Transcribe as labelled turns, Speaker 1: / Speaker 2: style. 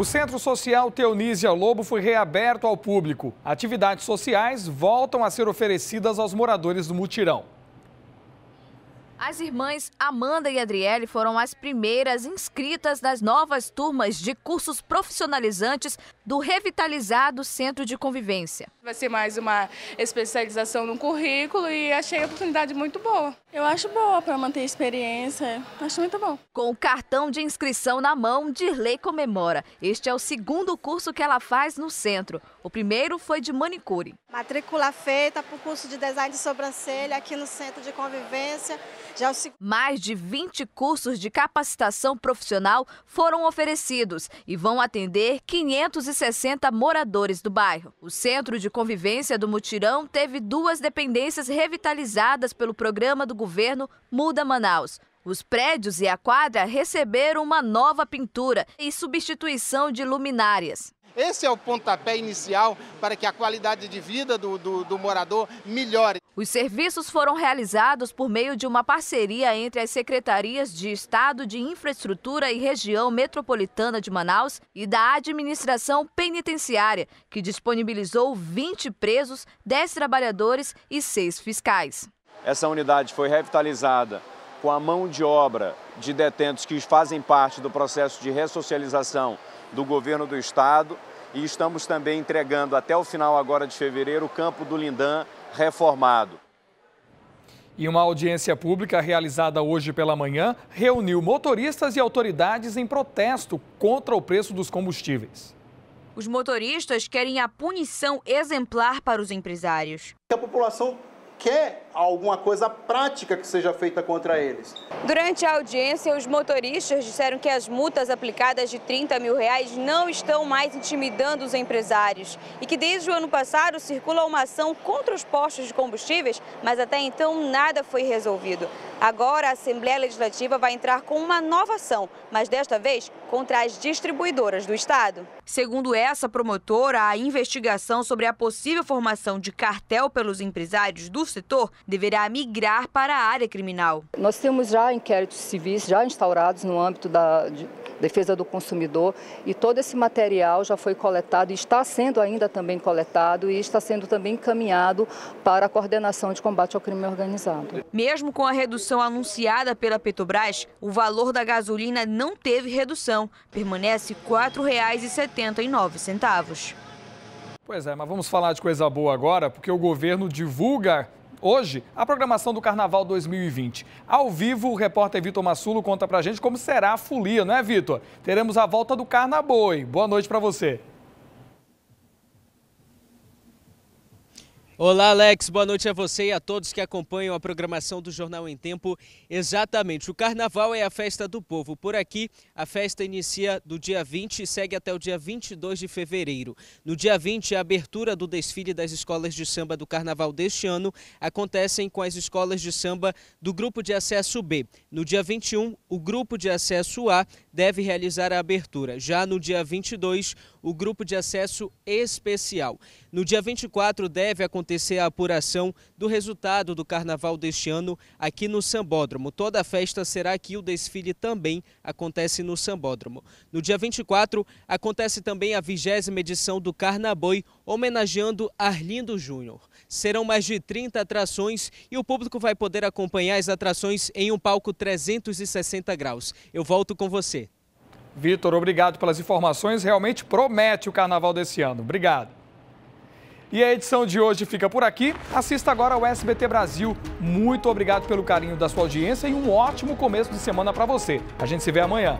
Speaker 1: O Centro Social Teonísia Lobo foi reaberto ao público. Atividades sociais voltam a ser oferecidas aos moradores do mutirão.
Speaker 2: As irmãs Amanda e Adriele foram as primeiras inscritas nas novas turmas de cursos profissionalizantes do revitalizado Centro de Convivência. Vai ser mais uma especialização no currículo e achei a oportunidade muito boa. Eu acho boa para manter a experiência, acho muito bom. Com o cartão de inscrição na mão, Dirley comemora. Este é o segundo curso que ela faz no centro. O primeiro foi de manicure. Matrícula feita para o curso de design de sobrancelha aqui no Centro de Convivência. Já é o... Mais de 20 cursos de capacitação profissional foram oferecidos e vão atender 560 moradores do bairro. O Centro de Convivência do Mutirão teve duas dependências revitalizadas pelo programa do governo muda Manaus. Os prédios e a quadra receberam uma nova pintura e substituição de luminárias. Esse é o pontapé inicial para que a qualidade de vida do, do, do, morador melhore. Os serviços foram realizados por meio de uma parceria entre as secretarias de Estado de Infraestrutura e Região Metropolitana de Manaus e da Administração Penitenciária, que disponibilizou 20 presos, 10 trabalhadores e 6 fiscais.
Speaker 1: Essa unidade foi revitalizada com a mão de obra de detentos que fazem parte do processo de ressocialização do governo do estado e estamos também entregando até o final agora de fevereiro o campo do Lindan reformado. E uma audiência pública realizada hoje pela manhã reuniu motoristas e autoridades em protesto contra o preço dos combustíveis.
Speaker 3: Os motoristas querem a punição exemplar para os empresários.
Speaker 1: A população quer alguma coisa prática que seja feita
Speaker 3: contra eles. Durante a audiência, os motoristas disseram que as multas aplicadas de 30 mil reais não estão mais intimidando os empresários e que desde o ano passado circula uma ação contra os postos de combustíveis, mas até então nada foi resolvido. Agora, a Assembleia Legislativa vai entrar com uma nova ação, mas desta vez contra as distribuidoras do Estado. Segundo essa promotora, a investigação sobre a possível formação de cartel pelos empresários do setor deverá migrar para a área criminal.
Speaker 4: Nós temos já inquéritos civis já instaurados no âmbito da defesa do consumidor e todo esse material já foi coletado e está sendo ainda também coletado e está sendo também encaminhado para a coordenação de combate ao crime organizado.
Speaker 3: Mesmo com a redução anunciada pela Petrobras, o valor da gasolina não teve redução, permanece R$ 4,79.
Speaker 1: Pois é, mas vamos falar de coisa boa agora, porque o governo divulga Hoje, a programação do Carnaval 2020. Ao vivo, o repórter Vitor Massulo conta pra gente como será a folia, não é, Vitor? Teremos a volta do
Speaker 4: Carnaboi. Boa noite para você. Olá, Alex. Boa noite a você e a todos que acompanham a programação do Jornal em Tempo. Exatamente. O carnaval é a festa do povo. Por aqui, a festa inicia do dia 20 e segue até o dia 22 de fevereiro. No dia 20, a abertura do desfile das escolas de samba do carnaval deste ano acontecem com as escolas de samba do grupo de acesso B. No dia 21, o grupo de acesso A deve realizar a abertura. Já no dia 22, o grupo de acesso especial. No dia 24 deve acontecer a apuração do resultado do carnaval deste ano aqui no Sambódromo. Toda a festa será aqui, o desfile também acontece no Sambódromo. No dia 24 acontece também a vigésima edição do Carnaboi, homenageando Arlindo Júnior. Serão mais de 30 atrações e o público vai poder acompanhar as atrações em um palco 360 graus. Eu volto com você. Vitor, obrigado
Speaker 1: pelas informações. Realmente promete o carnaval desse ano. Obrigado. E a edição de hoje fica por aqui. Assista agora ao SBT Brasil. Muito obrigado pelo carinho da sua audiência e um ótimo começo de semana para você. A gente se vê amanhã.